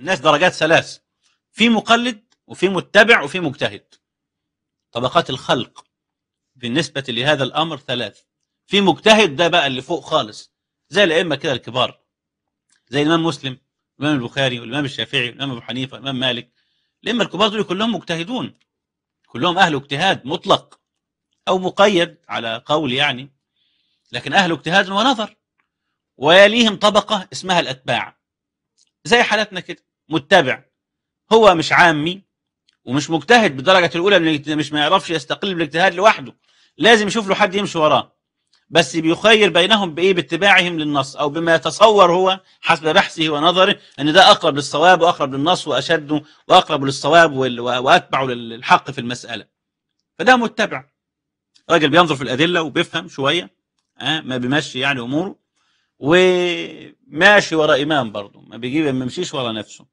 الناس درجات ثلاث في مقلد وفي متبع وفي مجتهد طبقات الخلق بالنسبة لهذا الأمر ثلاث في مجتهد ده بقى اللي فوق خالص زي الأئمة كده الكبار زي الإمام مسلم الإمام البخاري والإمام الشافعي والإمام أبو حنيفة والإمام مالك الأئمة الكبار دول كلهم مجتهدون كلهم أهل اجتهاد مطلق أو مقيد على قول يعني لكن أهل اجتهاد ونظر ويليهم طبقة اسمها الأتباع زي حالتنا كده متبع هو مش عامي ومش مجتهد بالدرجة الأولى من مش ما يعرفش يستقل بالاجتهاد لوحده لازم يشوف له حد يمشي وراه بس بيخير بينهم بإيه باتباعهم للنص أو بما يتصور هو حسب بحثه ونظره أن ده أقرب للصواب وأقرب للنص وأشد وأقرب للصواب وأتبع للحق في المسألة فده متبع راجل بينظر في الأدلة وبيفهم شوية أه ما بيمشي يعني أموره وماشي ورا إمام برضه ما بيجيب ما بيمشيش ورا نفسه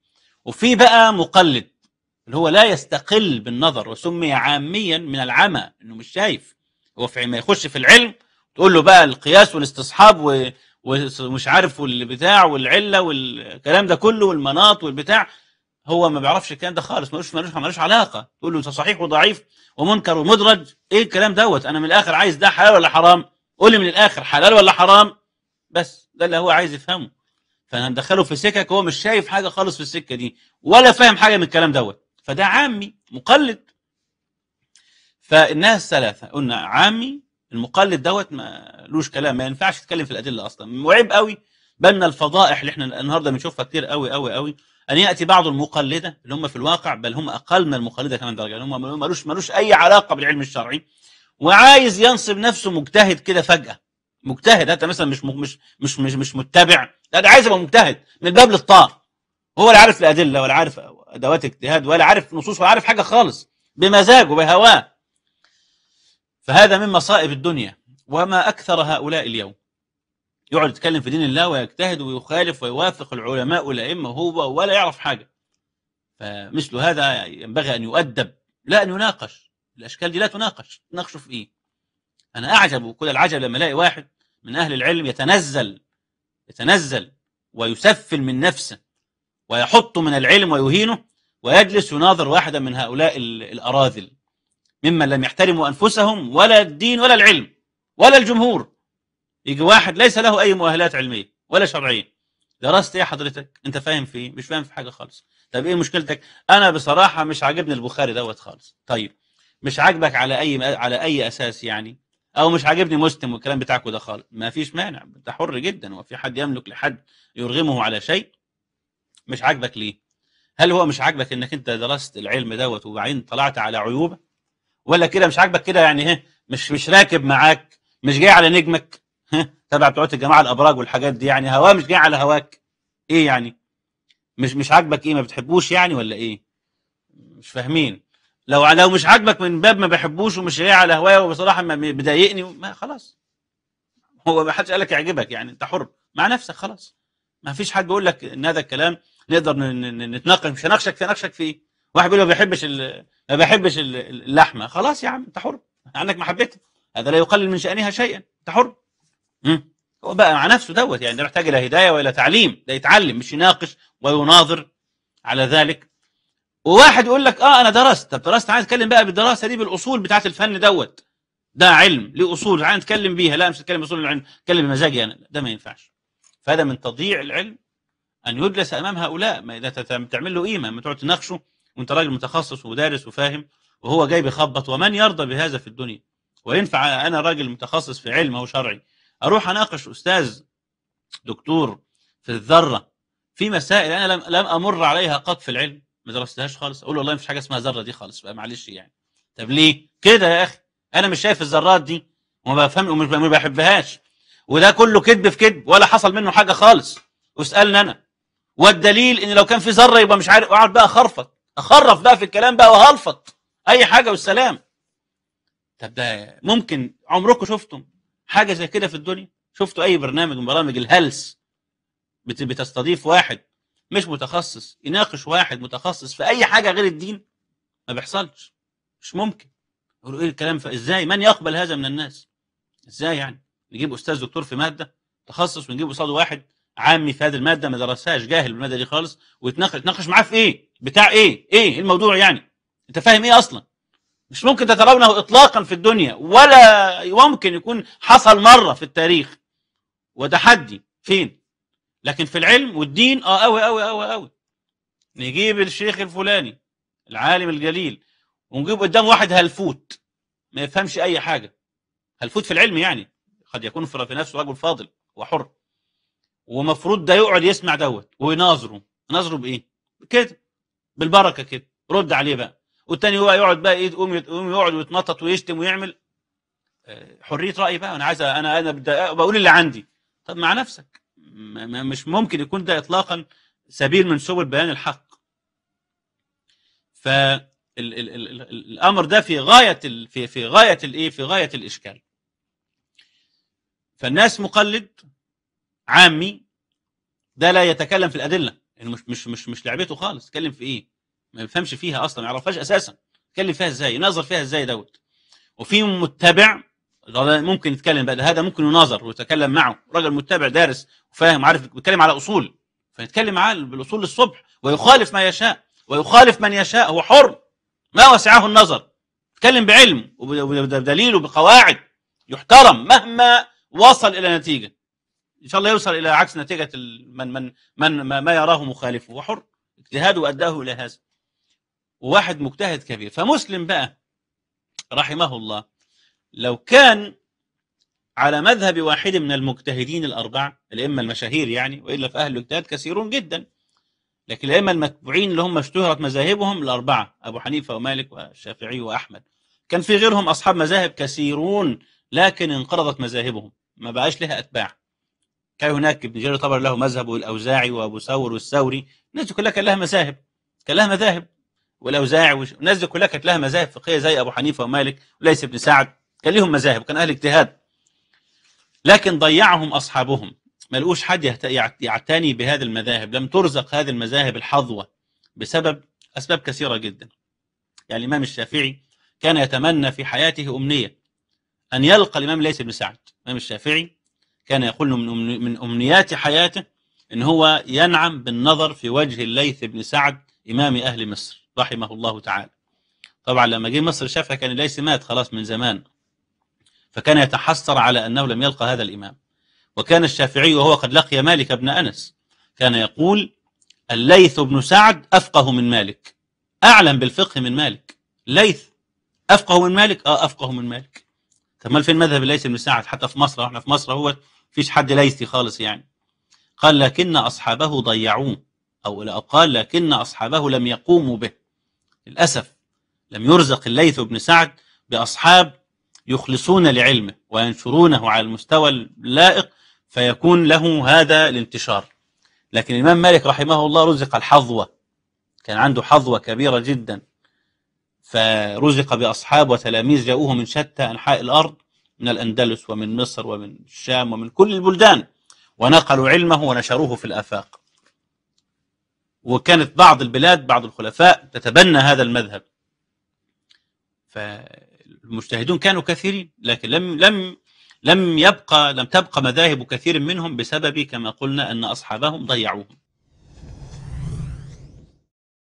وفي بقى مقلد اللي هو لا يستقل بالنظر وسمي عاميا من العمى انه مش شايف هو في ما يخش في العلم تقول له بقى القياس والاستصحاب و... ومش عارف والبتاع والعله والكلام ده كله والمناط والبتاع هو ما بيعرفش الكلام ده خالص ملوش ملوش ملوش علاقه تقول له انت صحيح وضعيف ومنكر ومدرج ايه الكلام دوت انا من الاخر عايز ده حلال ولا حرام قول لي من الاخر حلال ولا حرام بس ده اللي هو عايز يفهمه فانا مدخله في سكك هو مش شايف حاجه خالص في السكه دي ولا فاهم حاجه من الكلام دوت فده عامي مقلد فالناس الثلاثه قلنا عامي المقلد دوت ملوش كلام ما ينفعش يتكلم في الادله اصلا وعيب قوي بان الفضائح اللي احنا النهارده بنشوفها كتير قوي قوي قوي ان ياتي بعض المقلده اللي هم في الواقع بل هم اقل من المقلده كمان درجه هم ملوش ملوش اي علاقه بالعلم الشرعي وعايز ينصب نفسه مجتهد كده فجاه مجتهد انت مثلا مش مش مش مش, مش متبع لا ده عايز ابقى مجتهد من الباب للطار هو لا عارف الادله ولا عارف ادوات اجتهاد ولا عارف نصوص ولا عارف حاجه خالص بمزاجه بهواه فهذا من مصائب الدنيا وما اكثر هؤلاء اليوم يقعد يتكلم في دين الله ويجتهد ويخالف ويوافق العلماء والائمه هو ولا يعرف حاجه فمثل هذا ينبغي ان يؤدب لا ان يناقش الاشكال دي لا تناقش تناقشوا في ايه انا اعجب وكل العجب لما الاقي واحد من أهل العلم يتنزل يتنزل ويسفل من نفسه ويحط من العلم ويهينه ويجلس يناظر واحدا من هؤلاء الأراذل ممن لم يحترموا أنفسهم ولا الدين ولا العلم ولا الجمهور يجي واحد ليس له أي مؤهلات علمية ولا شرعية درست ايه حضرتك انت فاهم في ايه مش فاهم في حاجه خالص طب ايه مشكلتك انا بصراحه مش عاجبني البخاري دوت خالص طيب مش عاجبك على اي على اي اساس يعني او مش عاجبني مسلم والكلام بتاعكم ده خالص ما فيش مانع انت حر جدا هو في حد يملك لحد يرغمه على شيء مش عاجبك ليه هل هو مش عاجبك انك انت درست العلم دوت وبعدين طلعت على عيوبه ولا كده مش عاجبك كده يعني ايه مش مش راكب معاك مش جاي على نجمك تبع بتوع الجماعه الابراج والحاجات دي يعني هواه مش جاي على هواك ايه يعني مش مش عاجبك ايه ما بتحبوش يعني ولا ايه مش فاهمين لو لو مش عاجبك من باب ما بحبوش ومش جاي على هوايه وبصراحه ما بيضايقني ما خلاص هو ما حدش قال لك يعجبك يعني انت حر مع نفسك خلاص ما فيش حد بيقول لك ان هذا الكلام نقدر نتناقش مش هناقشك في نقشك في واحد بيقول ما بحبش ما بحبش اللحمه خلاص يا عم انت حر عندك محبتها هذا لا يقلل من شانها شيئا انت حر هو بقى مع نفسه دوت يعني ده محتاج الى هدايه والى تعليم ده يتعلم مش يناقش ويناظر على ذلك وواحد يقول لك اه انا درست طب درست عايز اتكلم بقى بالدراسه دي بالاصول بتاعت الفن دوت ده علم ليه اصول عايز اتكلم بيها لا مش اتكلم باصول العلم اتكلم بمزاجي انا ده ما ينفعش فهذا من تضييع العلم ان يجلس امام هؤلاء ما اذا تعمل له قيمه ما تقعد تناقشه وانت راجل متخصص ودارس وفاهم وهو جاي بيخبط ومن يرضى بهذا في الدنيا وينفع انا راجل متخصص في علم او شرعي اروح اناقش استاذ دكتور في الذره في مسائل انا لم لم امر عليها قط في العلم ما درستهاش خالص اقول والله فيش حاجه اسمها ذره دي خالص بقى معلش يعني طب ليه كده يا اخي انا مش شايف الذرات دي وما بفهم ومش بحبهاش وده كله كذب في كذب ولا حصل منه حاجه خالص واسالني انا والدليل ان لو كان في ذره يبقى مش عارف اقعد بقى اخرفط اخرف بقى في الكلام بقى وهلفط اي حاجه والسلام طب ده ممكن عمركم شفتم حاجه زي كده في الدنيا شفتوا اي برنامج من برامج الهلس بتستضيف واحد مش متخصص يناقش واحد متخصص في اي حاجه غير الدين ما بيحصلش مش ممكن يقولوا ايه الكلام فازاي من يقبل هذا من الناس ازاي يعني نجيب استاذ دكتور في ماده تخصص ونجيب قصاده واحد عامي في هذه الماده ما درسهاش جاهل بالماده دي خالص ويتناقش يتناقش معاه في ايه بتاع ايه ايه الموضوع يعني انت فاهم ايه اصلا مش ممكن تترونه اطلاقا في الدنيا ولا ممكن يكون حصل مره في التاريخ وتحدي فين لكن في العلم والدين اه قوي قوي قوي قوي نجيب الشيخ الفلاني العالم الجليل ونجيب قدام واحد هلفوت ما يفهمش اي حاجه هلفوت في العلم يعني قد يكون في نفسه رجل فاضل وحر ومفروض ده يقعد يسمع دوت ويناظره ناظره بايه كده بالبركه كده رد عليه بقى والتاني هو يقعد بقى ايه يقوم يقعد ويتنطط ويشتم ويعمل آه، حريه راي بقى انا عايز انا انا بقول اللي عندي طب مع نفسك مش ممكن يكون ده اطلاقا سبيل من سبل بيان الحق فالامر ده في غايه في في غايه الايه في غايه الاشكال فالناس مقلد عامي ده لا يتكلم في الادله يعني مش مش مش مش لعبته خالص يتكلم في ايه ما بيفهمش فيها اصلا ما يعرفهاش اساسا يتكلم فيها ازاي ينظر فيها ازاي دوت وفي متبع ممكن يتكلم بقى هذا ممكن يناظر ويتكلم معه راجل متبع دارس وفاهم وعارف بيتكلم على اصول فيتكلم معاه بالاصول الصبح ويخالف ما يشاء ويخالف من يشاء هو حر ما وسعه النظر يتكلم بعلم وبدليل وبقواعد يحترم مهما وصل الى نتيجه ان شاء الله يوصل الى عكس نتيجه من من من ما يراه مخالفه هو حر اجتهاده اداه الى هذا وواحد مجتهد كبير فمسلم بقى رحمه الله لو كان على مذهب واحد من المجتهدين الأربعة الأئمة المشاهير يعني وإلا فأهل الاجتهاد كثيرون جدا لكن الأئمة المتبوعين اللي هم اشتهرت مذاهبهم الأربعة أبو حنيفة ومالك والشافعي وأحمد كان في غيرهم أصحاب مذاهب كثيرون لكن انقرضت مذاهبهم ما بقاش لها أتباع كان هناك ابن جرير طبعا له مذهب والأوزاعي وأبو ثور والثوري الناس دي كلها كان لها مذاهب كان لها مذاهب والأوزاعي والناس دي كلها كانت لها مذاهب فقهية زي أبو حنيفة ومالك وليس بن سعد كان لهم مذاهب وكان أهل اجتهاد لكن ضيعهم أصحابهم ما لقوش حد يعتني بهذه المذاهب لم ترزق هذه المذاهب الحظوة بسبب أسباب كثيرة جدا يعني الإمام الشافعي كان يتمنى في حياته أمنية أن يلقى الإمام ليس بن سعد الإمام الشافعي كان يقول من من أمنيات حياته إن هو ينعم بالنظر في وجه الليث بن سعد إمام أهل مصر رحمه الله تعالى طبعا لما جه مصر شافها كان الليث مات خلاص من زمان فكان يتحسر على أنه لم يلقى هذا الإمام وكان الشافعي وهو قد لقي مالك بن أنس كان يقول الليث بن سعد أفقه من مالك أعلم بالفقه من مالك ليث أفقه من مالك آه أفقه من مالك طب ما فين مذهب الليث بن سعد حتى في مصر احنا في مصر هو فيش حد ليثي خالص يعني قال لكن أصحابه ضيعوه أو قال لكن أصحابه لم يقوموا به للأسف لم يرزق الليث بن سعد بأصحاب يخلصون لعلمه وينشرونه على المستوى اللائق فيكون له هذا الانتشار لكن الإمام مالك رحمه الله رزق الحظوة كان عنده حظوة كبيرة جدا فرزق بأصحاب وتلاميذ جاءوه من شتى أنحاء الأرض من الأندلس ومن مصر ومن الشام ومن كل البلدان ونقلوا علمه ونشروه في الآفاق وكانت بعض البلاد بعض الخلفاء تتبنى هذا المذهب ف المجتهدون كانوا كثيرين لكن لم لم لم يبقى لم تبقى مذاهب كثير منهم بسبب كما قلنا ان اصحابهم ضيعوهم